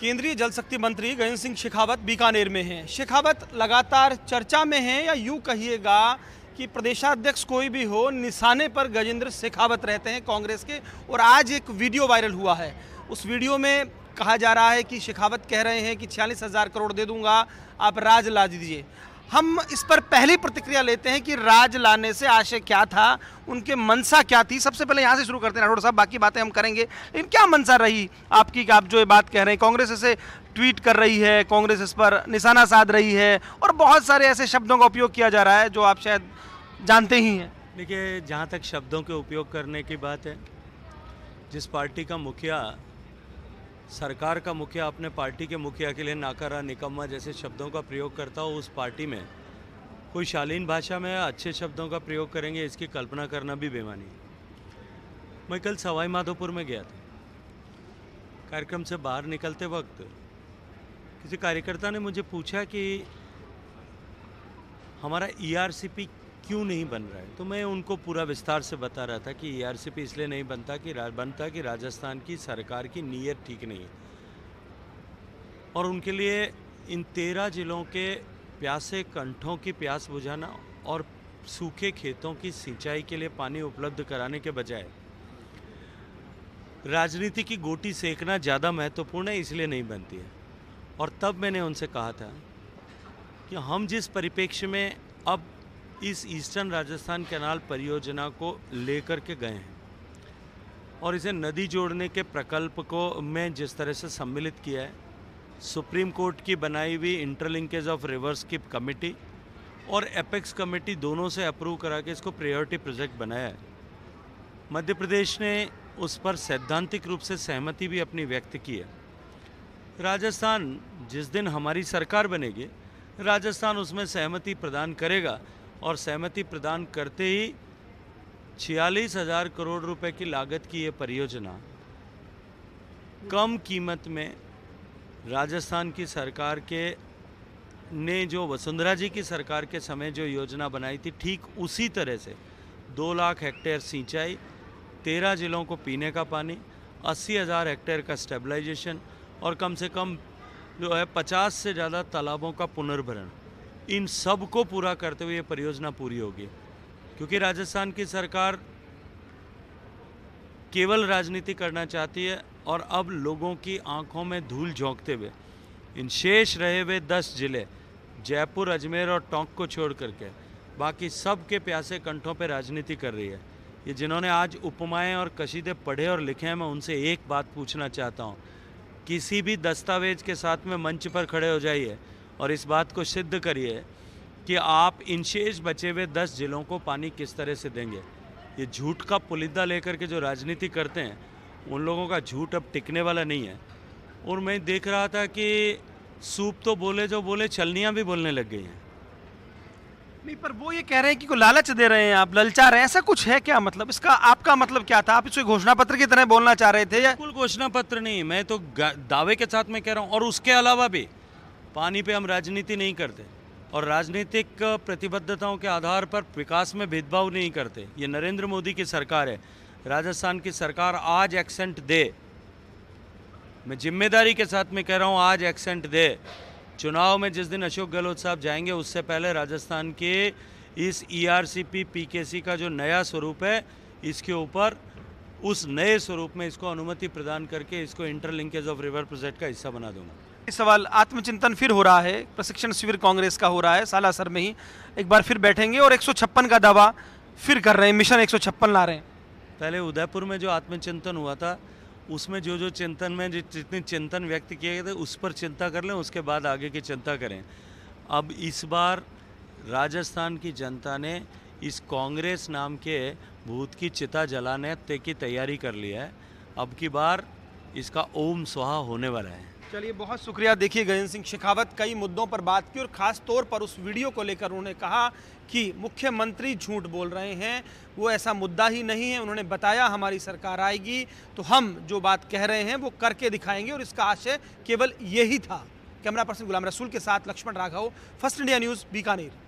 केंद्रीय जल शक्ति मंत्री गजेंद्र सिंह शेखावत बीकानेर में हैं शेखावत लगातार चर्चा में हैं या यूँ कहिएगा कि प्रदेशाध्यक्ष कोई भी हो निशाने पर गजेंद्र शेखावत रहते हैं कांग्रेस के और आज एक वीडियो वायरल हुआ है उस वीडियो में कहा जा रहा है कि शेखावत कह रहे हैं कि छियालीस हज़ार करोड़ दे दूंगा आप राज ला दीजिए हम इस पर पहली प्रतिक्रिया लेते हैं कि राज लाने से आशय क्या था उनके मनसा क्या थी सबसे पहले यहाँ से शुरू करते हैं राठौर साहब बाकी बातें हम करेंगे लेकिन क्या मनसा रही आपकी आप जो ये बात कह रहे हैं कांग्रेस इसे ट्वीट कर रही है कांग्रेस इस पर निशाना साध रही है और बहुत सारे ऐसे शब्दों का उपयोग किया जा रहा है जो आप शायद जानते ही हैं देखिए जहाँ तक शब्दों के उपयोग करने की बात है जिस पार्टी का मुखिया सरकार का मुखिया अपने पार्टी के मुखिया के लिए नाकारा निकम्मा जैसे शब्दों का प्रयोग करता हो उस पार्टी में कोई शालीन भाषा में अच्छे शब्दों का प्रयोग करेंगे इसकी कल्पना करना भी बेमानी है मैं कल सवाई माधोपुर में गया था कार्यक्रम से बाहर निकलते वक्त किसी कार्यकर्ता ने मुझे पूछा कि हमारा ईआरसीपी e क्यों नहीं बन रहा है तो मैं उनको पूरा विस्तार से बता रहा था कि ए आर सी पी इसलिए नहीं बनता कि बनता कि राजस्थान की सरकार की नीयत ठीक नहीं है और उनके लिए इन तेरह जिलों के प्यासे कंठों की प्यास बुझाना और सूखे खेतों की सिंचाई के लिए पानी उपलब्ध कराने के बजाय राजनीति की गोटी सेकना ज़्यादा महत्वपूर्ण है इसलिए नहीं बनती है और तब मैंने उनसे कहा था कि हम जिस परिप्रेक्ष्य में अब इस ईस्टर्न राजस्थान कैनाल परियोजना को लेकर के गए हैं और इसे नदी जोड़ने के प्रकल्प को मैं जिस तरह से सम्मिलित किया है सुप्रीम कोर्ट की बनाई हुई इंटरलिंकेज ऑफ रिवर्स की कमेटी और एपेक्स कमेटी दोनों से अप्रूव करा के इसको प्रायोरिटी प्रोजेक्ट बनाया है मध्य प्रदेश ने उस पर सैद्धांतिक रूप से सहमति भी अपनी व्यक्त की है राजस्थान जिस दिन हमारी सरकार बनेगी राजस्थान उसमें सहमति प्रदान करेगा और सहमति प्रदान करते ही छियालीस हज़ार करोड़ रुपए की लागत की ये परियोजना कम कीमत में राजस्थान की सरकार के ने जो वसुंधरा जी की सरकार के समय जो योजना बनाई थी ठीक उसी तरह से दो लाख हेक्टेयर सिंचाई तेरह जिलों को पीने का पानी अस्सी हज़ार हेक्टेयर का स्टेबलाइजेशन और कम से कम जो है पचास से ज़्यादा तालाबों का पुनर्भरण इन सब को पूरा करते हुए ये परियोजना पूरी होगी क्योंकि राजस्थान की सरकार केवल राजनीति करना चाहती है और अब लोगों की आंखों में धूल झोंकते हुए इन शेष रहे हुए दस ज़िले जयपुर अजमेर और टोंक को छोड़ करके बाकी सब के प्यासे कंठों पर राजनीति कर रही है ये जिन्होंने आज उपमाएँ और कशीदे पढ़े और लिखे हैं मैं उनसे एक बात पूछना चाहता हूँ किसी भी दस्तावेज के साथ में मंच पर खड़े हो जाइए और इस बात को सिद्ध करिए कि आप इन शेष बचे हुए दस जिलों को पानी किस तरह से देंगे ये झूठ का पुलिंदा लेकर के जो राजनीति करते हैं उन लोगों का झूठ अब टिकने वाला नहीं है और मैं देख रहा था कि सूप तो बोले जो बोले छलनियाँ भी बोलने लग गई हैं नहीं पर वो ये कह रहे हैं कि कोई लालच दे रहे हैं आप ललचा रहे हैं ऐसा कुछ है क्या मतलब इसका आपका मतलब क्या था आप इसको घोषणा पत्र की तरह बोलना चाह रहे थे या बिल्कुल घोषणा पत्र नहीं मैं तो दावे के साथ में कह रहा हूँ और उसके अलावा भी पानी पे हम राजनीति नहीं करते और राजनीतिक प्रतिबद्धताओं के आधार पर विकास में भेदभाव नहीं करते ये नरेंद्र मोदी की सरकार है राजस्थान की सरकार आज एक्सेंट दे मैं जिम्मेदारी के साथ में कह रहा हूँ आज एक्सेंट दे चुनाव में जिस दिन अशोक गहलोत साहब जाएंगे उससे पहले राजस्थान के इस ईआरसीपी e पीकेसी का जो नया स्वरूप है इसके ऊपर उस नए स्वरूप में इसको अनुमति प्रदान करके इसको इंटरलिंकेज ऑफ रिवर प्रोजेक्ट का हिस्सा बना दूंगा सवाल आत्मचिंतन फिर हो रहा है प्रशिक्षण शिविर कांग्रेस का हो रहा है सालासर में ही एक बार फिर बैठेंगे और एक का दावा फिर कर रहे हैं मिशन एक ला रहे हैं पहले उदयपुर में जो आत्मचिंतन हुआ था उसमें जो जो चिंतन में जितनी चिंतन व्यक्त किए गए थे उस पर चिंता कर लें उसके बाद आगे की चिंता करें अब इस बार राजस्थान की जनता ने इस कांग्रेस नाम के भूत की चिता जलाने की तैयारी कर ली है अब की बार इसका ओम स्वाहा होने वाला है चलिए बहुत शुक्रिया देखिए गजेंद्र सिंह शेखावत कई मुद्दों पर बात की और ख़ास तौर पर उस वीडियो को लेकर उन्होंने कहा कि मुख्यमंत्री झूठ बोल रहे हैं वो ऐसा मुद्दा ही नहीं है उन्होंने बताया हमारी सरकार आएगी तो हम जो बात कह रहे हैं वो करके दिखाएंगे और इसका आशय केवल यही था कैमरा पर्सन गुलाम रसूल के साथ Laxman Raghav First India News Bikaner